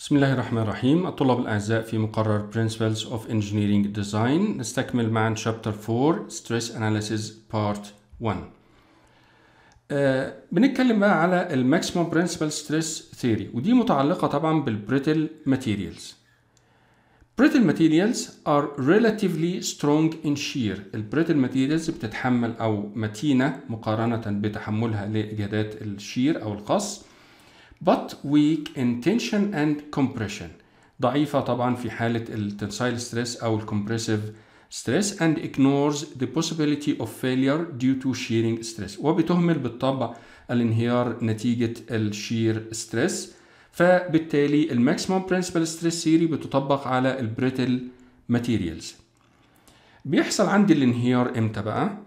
بسم الله الرحمن الرحيم الطلاب الأعزاء في مقرر Principles of Engineering Design نستكمل معا Chapter 4 Stress Analysis Part 1 آه بنتكلم بقى على Maximum Principle Stress Theory ودي متعلقة طبعا بالبريتل Materials brittle materials are relatively strong in shear البريتل Materials بتتحمل أو متينة مقارنة بتحملها لإجادات الشير أو القص but weak in tension and compression ضعيفة طبعا في حالة التنسايل ستريس أو الكمبرسيف stress and ignores the possibility of failure due to shearing stress وبتهمل بالطبع الانهيار نتيجة الشير ستريس فبالتالي الماكسيموم برنسبل ستريس سيري بتطبق على البريتل ماتيريالز بيحصل عندي الانهيار امتى بقى؟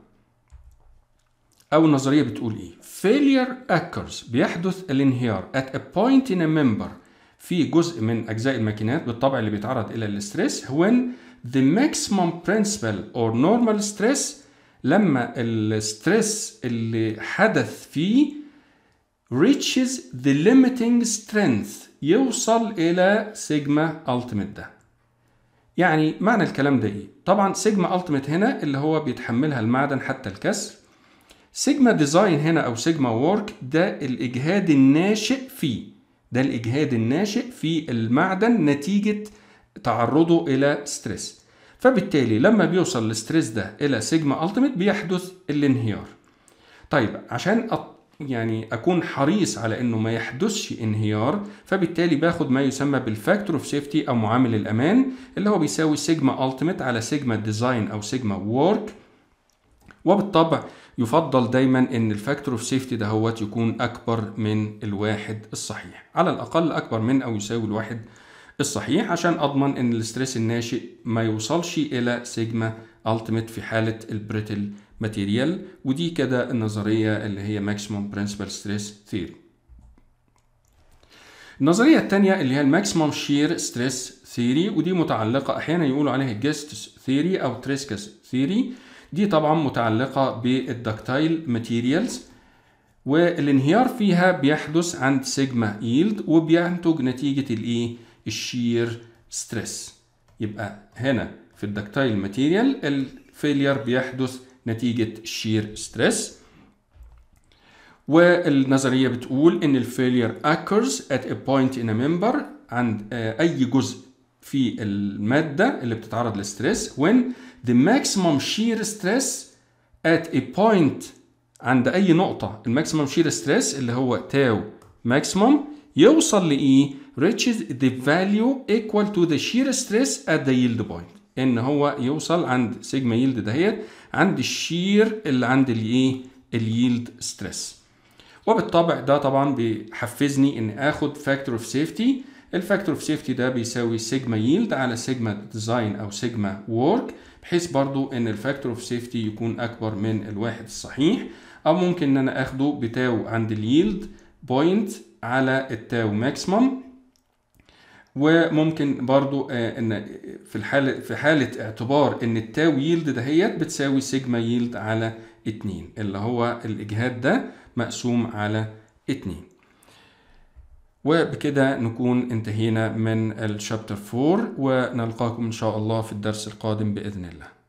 أو النظرية بتقول إيه؟ failure occurs بيحدث الانهيار at a point in a member في جزء من أجزاء الماكينات بالطبع اللي بيتعرض إلى الاسترس when the maximum principal or normal stress لما الستريس اللي حدث فيه reaches the limiting strength يوصل إلى سيجما ultimate ده يعني معنى الكلام ده إيه؟ طبعا سيجما ultimate هنا اللي هو بيتحملها المعدن حتى الكسر سيجما ديزاين هنا او سيجما وورك ده الاجهاد الناشئ فيه ده الاجهاد الناشئ في المعدن نتيجه تعرضه الى ستريس فبالتالي لما بيوصل الستريس ده الى سيجما التيميت بيحدث الانهيار طيب عشان أط... يعني اكون حريص على انه ما يحدثش انهيار فبالتالي باخد ما يسمى بالفاكتور اوف سيفتي او معامل الامان اللي هو بيساوي سيجما التيميت على سيجما ديزاين او سيجما وورك وبالطبع يفضل دايما ان الفاكتور اوف سيفتي دهوت يكون اكبر من الواحد الصحيح على الاقل اكبر من او يساوي الواحد الصحيح عشان اضمن ان الاستريس الناشئ ما يوصلش الى سيجما التيميت في حاله البريتل ماتيريال ودي كده النظريه اللي هي ماكسيموم برنسبل ستريس ثيوري النظريه الثانيه اللي هي الماكسيموم شير ستريس ثيوري ودي متعلقه احيانا يقولوا عليها جيستس ثيوري او تريسكس ثيوري دي طبعا متعلقة بالدكتايل ماتيريالز والانهيار فيها بيحدث عند سيجما ييلد وبينتج نتيجة الايه الشير ستريس يبقى هنا في الدكتايل ماتيريال الفيلير بيحدث نتيجة الشير ستريس والنظرية بتقول ان الفيلير occurs at a point in a member عند آه، اي جزء في المادة اللي بتتعرض للستريس when the maximum shear stress at a point عند أي نقطة الماكسيمم shear stress اللي هو تاو ماكسيمم يوصل لإيه؟ e reaches the value equal to the shear stress at the yield point إن هو يوصل عند سيجما ييلد دهيت عند الشير اللي عند الإيه؟ الييلد ستريس وبالطبع ده طبعا بيحفزني إن آخد فاكتور أوف سيفتي الفاكتور اوف سيفتي ده بيساوي سيجما ييلد على سيجما ديزاين او سيجما وورك بحيث برضو ان الفاكتور اوف سيفتي يكون اكبر من الواحد الصحيح او ممكن ان انا اخده بتاو عند اليلد بوينت على التاو ماكسيمم وممكن برضو آه، ان في الحالة في حالة اعتبار ان التاو ييلد دهيت بتساوي سيجما ييلد على 2 اللي هو الاجهاد ده مقسوم على 2 وبكده نكون انتهينا من الشابتر 4 ونلقاكم إن شاء الله في الدرس القادم بإذن الله